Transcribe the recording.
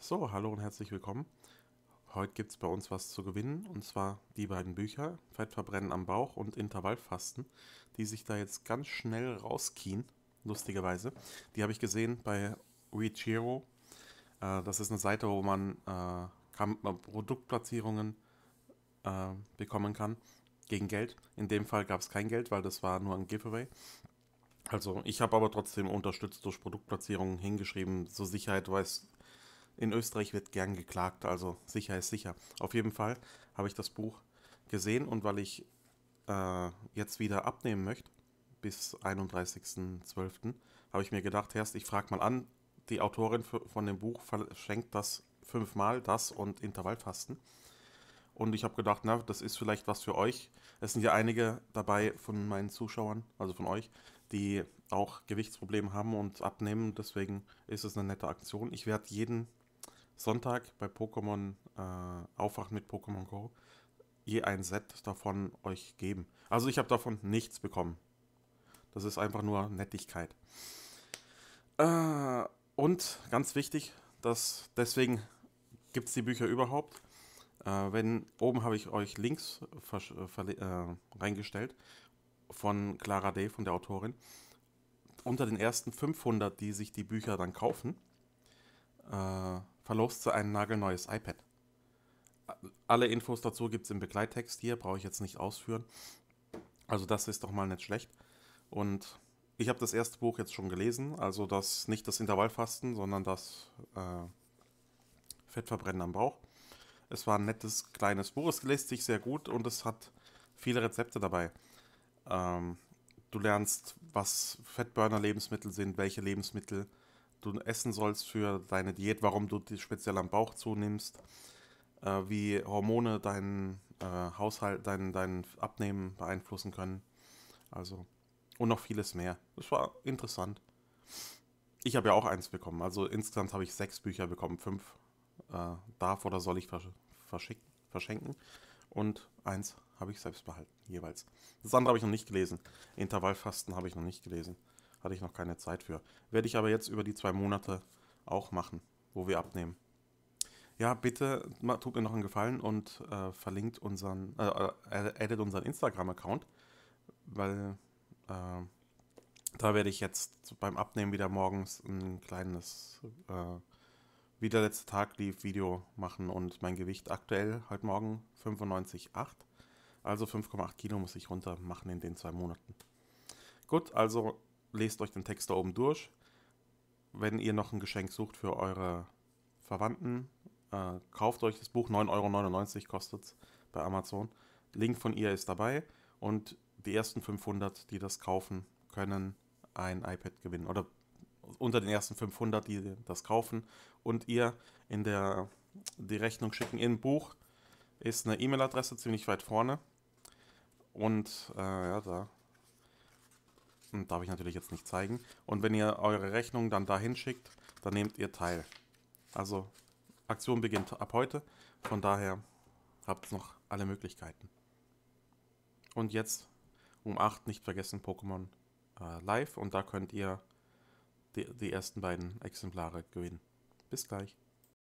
So, hallo und herzlich willkommen. Heute gibt es bei uns was zu gewinnen und zwar die beiden Bücher Fettverbrennen am Bauch und Intervallfasten, die sich da jetzt ganz schnell rauskien, lustigerweise. Die habe ich gesehen bei WeChiro. Äh, das ist eine Seite, wo man äh, äh, Produktplatzierungen bekommen kann gegen Geld. In dem Fall gab es kein Geld, weil das war nur ein Giveaway. Also ich habe aber trotzdem unterstützt durch Produktplatzierungen hingeschrieben, zur Sicherheit weiß in Österreich wird gern geklagt, also sicher ist sicher. Auf jeden Fall habe ich das Buch gesehen und weil ich äh, jetzt wieder abnehmen möchte, bis 31.12., habe ich mir gedacht, erst ich frage mal an, die Autorin von dem Buch verschenkt das fünfmal, das und Intervallfasten. Und ich habe gedacht, na, das ist vielleicht was für euch. Es sind ja einige dabei von meinen Zuschauern, also von euch, die auch Gewichtsprobleme haben und abnehmen. Deswegen ist es eine nette Aktion. Ich werde jeden Sonntag bei Pokémon äh, Aufwachen mit Pokémon Go je ein Set davon euch geben. Also ich habe davon nichts bekommen. Das ist einfach nur Nettigkeit. Äh, und ganz wichtig, dass deswegen gibt es die Bücher überhaupt. Äh, wenn oben habe ich euch Links äh, äh, reingestellt von Clara Day, von der Autorin. Unter den ersten 500, die sich die Bücher dann kaufen, äh, verlobst du ein nagelneues iPad. Alle Infos dazu gibt es im Begleittext hier, brauche ich jetzt nicht ausführen. Also das ist doch mal nicht schlecht. Und ich habe das erste Buch jetzt schon gelesen, also das nicht das Intervallfasten, sondern das äh, Fettverbrennen am Bauch. Es war ein nettes kleines Buch, es lässt sich sehr gut und es hat viele Rezepte dabei. Ähm, du lernst, was Fettburner Lebensmittel sind, welche Lebensmittel du essen sollst für deine Diät, warum du speziell am Bauch zunimmst, äh, wie Hormone deinen äh, Haushalt, dein, dein Abnehmen beeinflussen können. Also, und noch vieles mehr. Das war interessant. Ich habe ja auch eins bekommen. Also insgesamt habe ich sechs Bücher bekommen. Fünf äh, darf oder soll ich versch verschenken. Und eins habe ich selbst behalten, jeweils. Das andere habe ich noch nicht gelesen. Intervallfasten habe ich noch nicht gelesen. Hatte ich noch keine Zeit für. Werde ich aber jetzt über die zwei Monate auch machen, wo wir abnehmen. Ja, bitte tut mir noch einen Gefallen und äh, verlinkt unseren, äh, äh, addet unseren Instagram-Account, weil äh, da werde ich jetzt beim Abnehmen wieder morgens ein kleines, äh, wie der letzte Tag lief, Video machen und mein Gewicht aktuell heute halt Morgen 95,8. Also 5,8 Kilo muss ich runter machen in den zwei Monaten. Gut, also lest euch den Text da oben durch. Wenn ihr noch ein Geschenk sucht für eure Verwandten, äh, kauft euch das Buch. 9,99 Euro kostet es bei Amazon. Link von ihr e ist dabei und die ersten 500, die das kaufen, können ein iPad gewinnen. Oder unter den ersten 500, die das kaufen und ihr in der die Rechnung schicken im Buch, ist eine E-Mail-Adresse ziemlich weit vorne. Und äh, ja, da und darf ich natürlich jetzt nicht zeigen. Und wenn ihr eure Rechnung dann dahin schickt, dann nehmt ihr teil. Also Aktion beginnt ab heute. Von daher habt ihr noch alle Möglichkeiten. Und jetzt um 8 nicht vergessen Pokémon äh, Live und da könnt ihr die, die ersten beiden Exemplare gewinnen. Bis gleich.